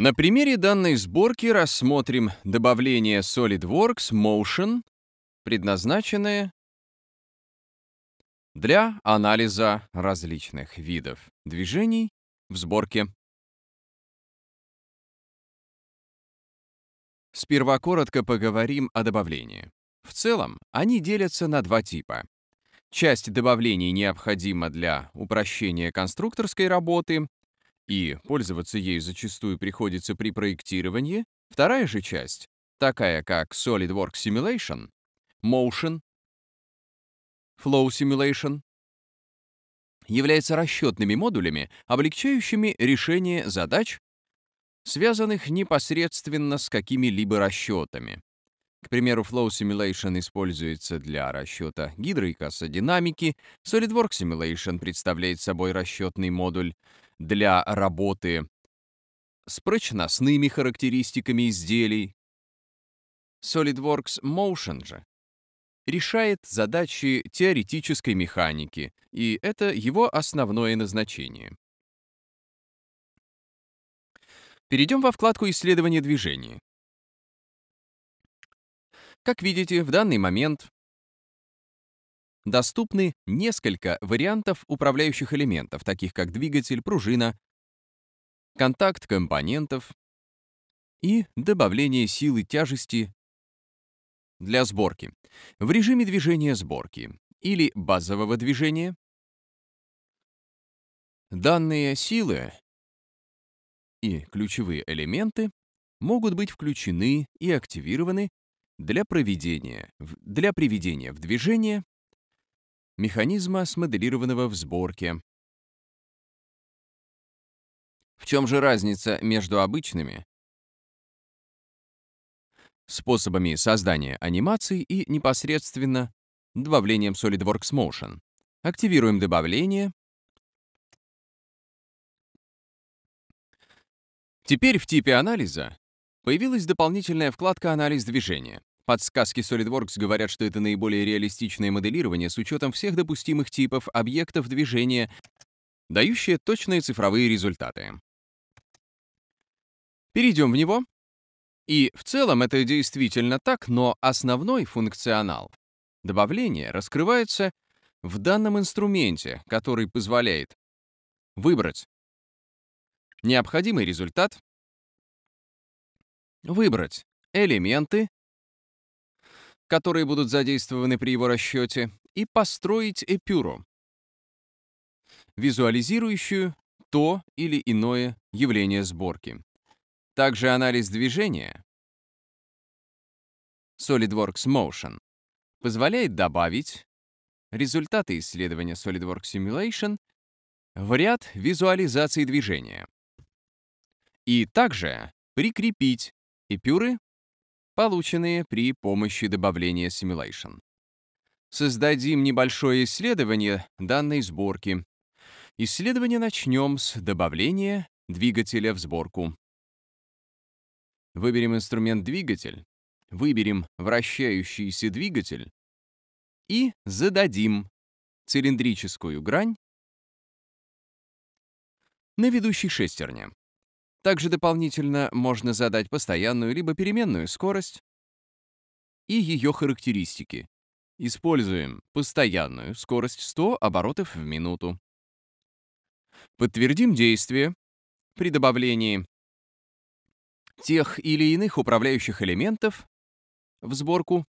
На примере данной сборки рассмотрим добавление SolidWorks Motion, предназначенное для анализа различных видов движений в сборке. Сперва коротко поговорим о добавлении. В целом, они делятся на два типа. Часть добавлений необходима для упрощения конструкторской работы, и пользоваться ею зачастую приходится при проектировании, вторая же часть, такая как SolidWorks Simulation, Motion, Flow Simulation, является расчетными модулями, облегчающими решение задач, связанных непосредственно с какими-либо расчетами. К примеру, Flow Simulation используется для расчета гидроикосодинамики, SolidWorks Simulation представляет собой расчетный модуль, для работы с прочностными характеристиками изделий. SolidWorks Motion же решает задачи теоретической механики, и это его основное назначение. Перейдем во вкладку «Исследование движения». Как видите, в данный момент доступны несколько вариантов управляющих элементов, таких как двигатель, пружина, контакт компонентов и добавление силы тяжести для сборки. В режиме движения сборки или базового движения данные силы и ключевые элементы могут быть включены и активированы для, проведения, для приведения в движение механизма, смоделированного в сборке. В чем же разница между обычными способами создания анимаций и непосредственно добавлением SolidWorks Motion? Активируем добавление. Теперь в типе анализа появилась дополнительная вкладка «Анализ движения». Подсказки SolidWorks говорят, что это наиболее реалистичное моделирование с учетом всех допустимых типов объектов движения, дающее точные цифровые результаты. Перейдем в него. И в целом это действительно так, но основной функционал добавления раскрывается в данном инструменте, который позволяет выбрать необходимый результат, выбрать элементы которые будут задействованы при его расчете, и построить эпюру, визуализирующую то или иное явление сборки. Также анализ движения SolidWorks Motion позволяет добавить результаты исследования SolidWorks Simulation в ряд визуализации движения. И также прикрепить эпюры полученные при помощи добавления Simulation. Создадим небольшое исследование данной сборки. Исследование начнем с добавления двигателя в сборку. Выберем инструмент «Двигатель», выберем вращающийся двигатель и зададим цилиндрическую грань на ведущей шестерне. Также дополнительно можно задать постоянную либо переменную скорость и ее характеристики. Используем постоянную скорость 100 оборотов в минуту. Подтвердим действие при добавлении тех или иных управляющих элементов в сборку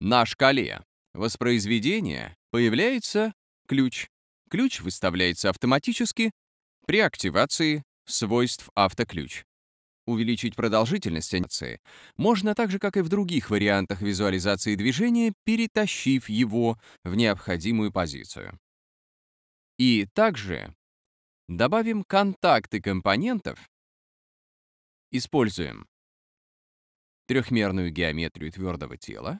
на шкале воспроизведения появляется ключ. Ключ выставляется автоматически при активации свойств автоключ. Увеличить продолжительность анимации можно так же, как и в других вариантах визуализации движения, перетащив его в необходимую позицию. И также добавим контакты компонентов, используем трехмерную геометрию твердого тела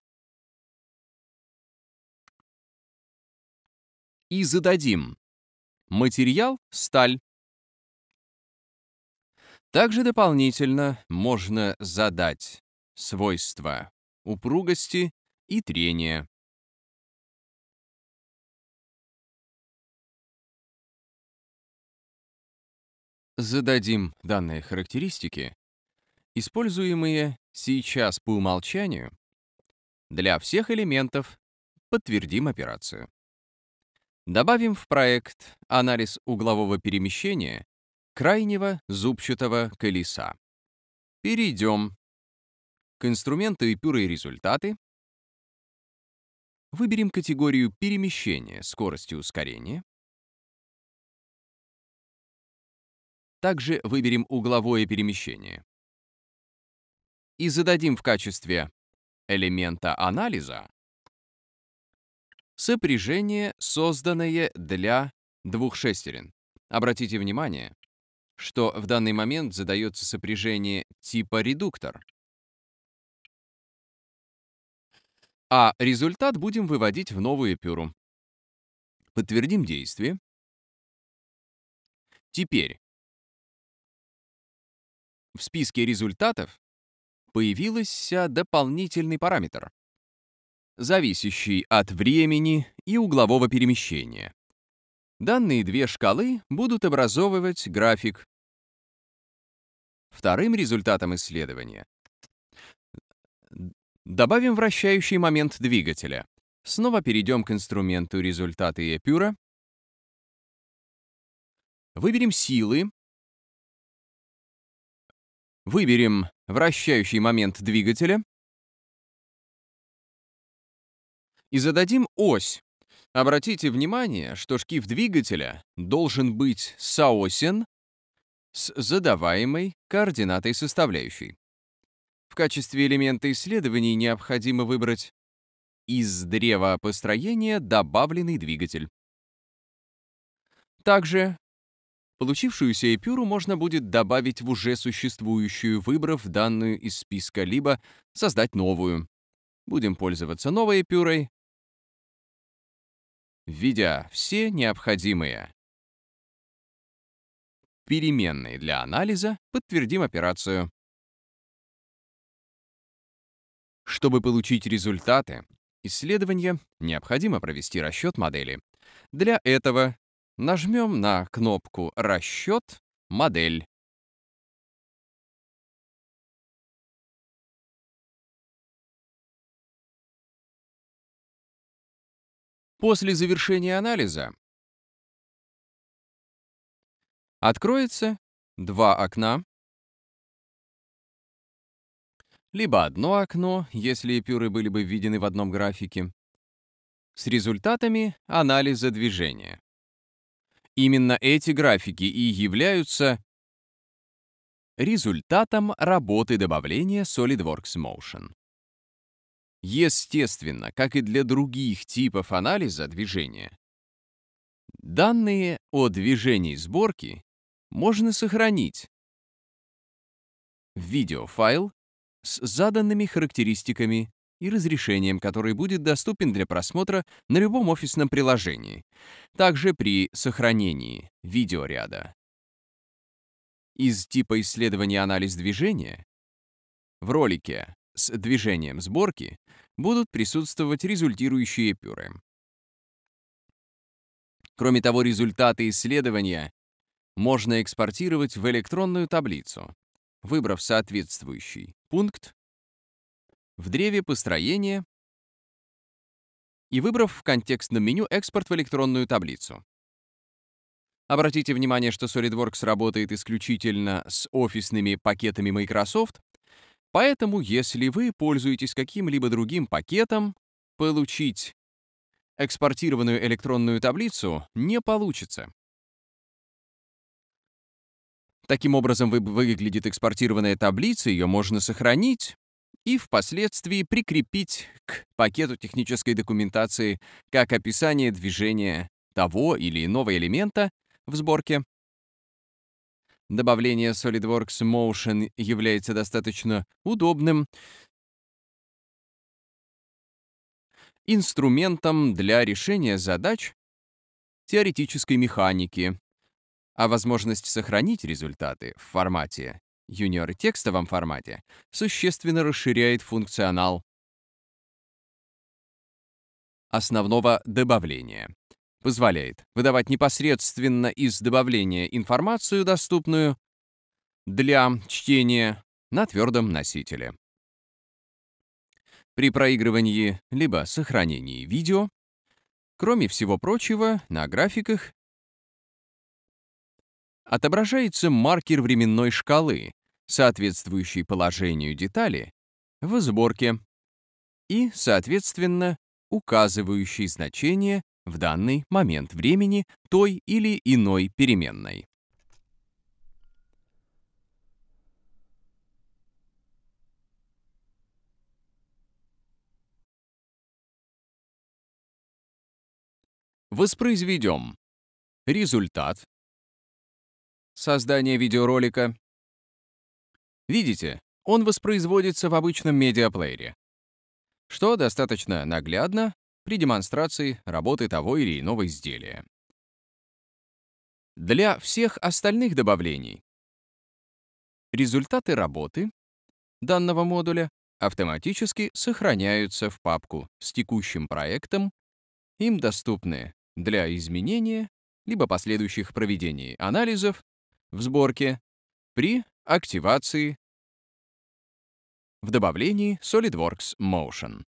и зададим материал — сталь, также дополнительно можно задать свойства упругости и трения. Зададим данные характеристики, используемые сейчас по умолчанию, для всех элементов подтвердим операцию. Добавим в проект анализ углового перемещения крайнего зубчатого колеса. Перейдем к инструменту и пюре результаты. Выберем категорию перемещения скорости ускорения. Также выберем угловое перемещение. И зададим в качестве элемента анализа сопряжение, созданное для двух шестерен. Обратите внимание, что в данный момент задается сопряжение типа редуктор. А результат будем выводить в новую пюру. Подтвердим действие. Теперь в списке результатов появился дополнительный параметр, зависящий от времени и углового перемещения. Данные две шкалы будут образовывать график. Вторым результатом исследования добавим вращающий момент двигателя. Снова перейдем к инструменту результаты Эпюра. Выберем силы. Выберем вращающий момент двигателя. И зададим ось Обратите внимание, что шкив двигателя должен быть соосен с задаваемой координатой составляющей. В качестве элемента исследований необходимо выбрать из древа построения добавленный двигатель. Также получившуюся эпюру можно будет добавить в уже существующую, выбрав данную из списка, либо создать новую. Будем пользоваться новой эпюрой, введя все необходимые переменные для анализа, подтвердим операцию. Чтобы получить результаты исследования, необходимо провести расчет модели. Для этого нажмем на кнопку «Расчет», «Модель», После завершения анализа откроется два окна, либо одно окно, если эпюры были бы введены в одном графике, с результатами анализа движения. Именно эти графики и являются результатом работы добавления SolidWorks Motion. Естественно, как и для других типов анализа движения, данные о движении сборки можно сохранить в видеофайл с заданными характеристиками и разрешением, который будет доступен для просмотра на любом офисном приложении, также при сохранении видеоряда. Из типа исследования анализ движения в ролике с движением сборки будут присутствовать результирующие пюры. Кроме того, результаты исследования можно экспортировать в электронную таблицу, выбрав соответствующий пункт в древе построения и выбрав в контекстном меню «Экспорт в электронную таблицу». Обратите внимание, что SolidWorks работает исключительно с офисными пакетами Microsoft, Поэтому, если вы пользуетесь каким-либо другим пакетом, получить экспортированную электронную таблицу не получится. Таким образом выглядит экспортированная таблица, ее можно сохранить и впоследствии прикрепить к пакету технической документации как описание движения того или иного элемента в сборке, добавление SolidWorks Motion является достаточно удобным инструментом для решения задач теоретической механики, а возможность сохранить результаты в формате Junior текстовом формате существенно расширяет функционал основного добавления позволяет выдавать непосредственно из добавления информацию, доступную для чтения на твердом носителе. При проигрывании либо сохранении видео, кроме всего прочего, на графиках отображается маркер временной шкалы, соответствующий положению детали в сборке и, соответственно, указывающий значение в данный момент времени той или иной переменной. Воспроизведем результат создания видеоролика. Видите, он воспроизводится в обычном медиаплеере, что достаточно наглядно при демонстрации работы того или иного изделия. Для всех остальных добавлений результаты работы данного модуля автоматически сохраняются в папку с текущим проектом, им доступны для изменения либо последующих проведений анализов в сборке при активации в добавлении SolidWorks Motion.